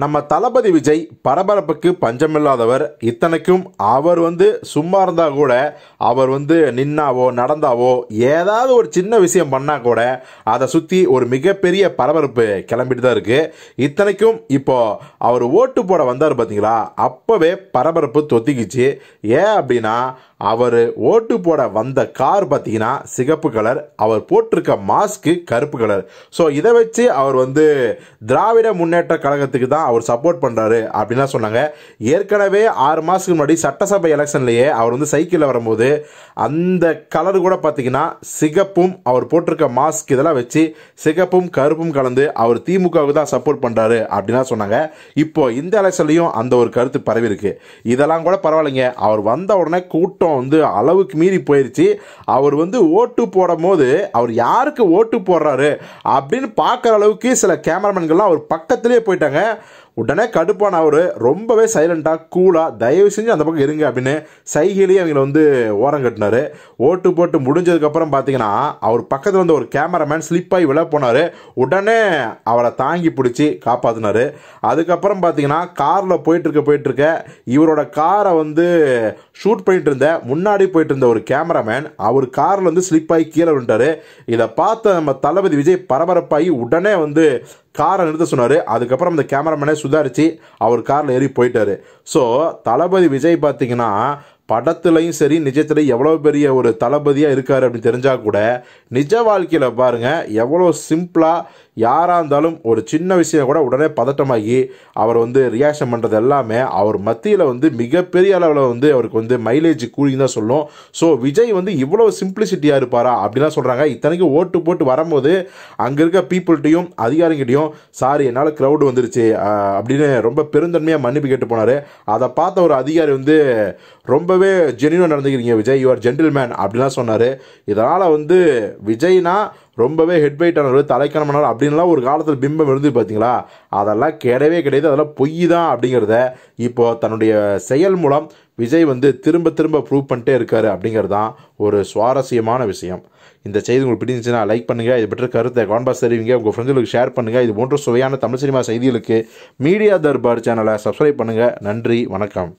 நம்ம தளபதி விஜய் பரபரப்புக்கு பஞ்சமில்லாதவர் இத்தனைக்கும் அவர் வந்து சும்மா இருந்தால் கூட அவர் வந்து நின்னாவோ நடந்தாவோ ஏதாவது ஒரு சின்ன விஷயம் பண்ணால் கூட அதை சுற்றி ஒரு மிகப்பெரிய பரபரப்பு கிளம்பிட்டு தான் இருக்குது இத்தனைக்கும் இப்போது அவர் ஓட்டு போட வந்தார் பார்த்தீங்களா அப்போவே பரபரப்பு தொத்திக்கிச்சு ஏன் அப்படின்னா அவர் ஓட்டு போட வந்த கார் பார்த்தீங்கன்னா சிகப்பு கலர் அவர் போட்டிருக்க மாஸ்க்கு கருப்பு கலர் ஸோ இதை வச்சு அவர் வந்து திராவிட முன்னேற்ற கழகத்துக்கு தான் அவர் சப்போர்ட் பண்ணுறாரு அப்படின்லாம் சொன்னாங்க ஏற்கனவே ஆறு மாதத்துக்கு முன்னாடி சட்டசபை எலெக்ஷன்லேயே அவர் வந்து சைக்கிளில் வரும்போது அந்த கலர் கூட பார்த்தீங்கன்னா சிகப்பும் அவர் போட்டிருக்க மாஸ்க் இதெல்லாம் வச்சு சிகப்பும் கருப்பும் கலந்து அவர் திமுகவுக்கு தான் சப்போர்ட் பண்ணுறாரு அப்படின்லாம் சொன்னாங்க இப்போ இந்த எலெக்ஷன்லேயும் அந்த ஒரு கருத்து பரவி இருக்கு இதெல்லாம் கூட பரவாயில்லைங்க அவர் வந்த உடனே கூட்டம் கூட்டம் வந்து அளவுக்கு மீறி போயிடுச்சு அவர் வந்து ஓட்டு போடும் போது அவர் யாருக்கு ஓட்டு போடுறாரு அப்படின்னு பார்க்குற அளவுக்கு சில கேமராமேன்கள்லாம் அவர் பக்கத்துலேயே போயிட்டாங்க உடனே கடுப்பான அவர் ரொம்பவே சைலண்டாக கூலாக தயவு செஞ்சு அந்த பக்கம் இருங்க அப்படின்னு சைகிலேயே அவங்கள வந்து ஓரம் கட்டினார் ஓட்டு போட்டு முடிஞ்சதுக்கப்புறம் பார்த்தீங்கன்னா அவர் பக்கத்தில் வந்து ஒரு கேமராமேன் ஸ்லிப் ஆகி விழ போனார் உடனே அவரை தாங்கி பிடிச்சி காப்பாற்றினார் அதுக்கப்புறம் பார்த்தீங்கன்னா காரில் போயிட்டுருக்க போயிட்டுருக்க இவரோட காரை வந்து ஷூட் பண்ணிட்டு இருந்த முன்னாடி போயிட்டு இருந்த ஒரு கேமராமேன் அவர் காரில் வந்து ஸ்லிப் ஆகி கீழே விட்டார் இதை பார்த்த நம்ம தளபதி விஜய் பரபரப்பாகி உடனே வந்து காரை நிறுத்த சொன்னார் அதுக்கப்புறம் அந்த கேமராமேனே சுதாரித்து அவர் காரில் ஏறி போயிட்டார் ஸோ தளபதி விஜய் பார்த்தீங்கன்னா படத்துலையும் சரி நிஜத்துலையும் எவ்வளோ பெரிய ஒரு தளபதியாக இருக்கார் அப்படின்னு தெரிஞ்சால் கூட நிஜ வாழ்க்கையில் பாருங்கள் எவ்வளோ சிம்பிளாக யாராக இருந்தாலும் ஒரு சின்ன விஷயம் கூட உடனே பதட்டமாகி அவர் வந்து ரியாக்ஷன் பண்ணுறது எல்லாமே அவர் மத்தியில் வந்து மிகப்பெரிய அளவில் வந்து அவருக்கு வந்து மைலேஜ் கூலிங் தான் சொல்லும் ஸோ விஜய் வந்து இவ்வளோ சிம்பிளிசிட்டியாக இருப்பாரா அப்படிலாம் சொல்கிறாங்க இத்தனைக்கும் ஓட்டு போட்டு வரும்போது அங்கே இருக்க பீப்புள்கிட்டையும் அதிகாரிகிட்டையும் சாரி என்னால் க்ரௌடு வந்துருச்சு அப்படின்னு ரொம்ப பெருந்தன்மையாக மன்னிப்பு கேட்டு போனார் அதை பார்த்த ஒரு அதிகாரி வந்து ரொம்ப ரொம்பவே ஜெனியூனாக நடந்துக்கிறீங்க விஜய் யூஆர் ஜென்டில்மேன் அப்படிலாம் சொன்னார் இதனால் வந்து விஜய்னா ரொம்பவே ஹெட் ஆனவர் தலைக்கணமானவர் அப்படின்லாம் ஒரு காலத்தில் பிம்பம் எழுந்து பார்த்தீங்களா அதெல்லாம் கிடையவே கிடையாது அதெல்லாம் பொய் தான் அப்படிங்கிறத இப்போது தன்னுடைய செயல் மூலம் விஜய் வந்து திரும்ப திரும்ப ப்ரூவ் பண்ணிட்டே இருக்கார் அப்படிங்கிறது தான் ஒரு சுவாரஸ்யமான விஷயம் இந்த செய்தி உங்களுக்கு பிடிச்சிருந்துச்சுன்னா லைக் பண்ணுங்கள் இது பற்றி கருத்தை கான்பாஸ் தெரிவிங்க உங்கள் ஃப்ரெண்ட்ஸுக்கு ஷேர் பண்ணுங்கள் இது போன்ற சுவையான தமிழ் சினிமா செய்திகளுக்கு மீடியா தர்பார் சேனலை சப்ஸ்கிரைப் பண்ணுங்கள் நன்றி வணக்கம்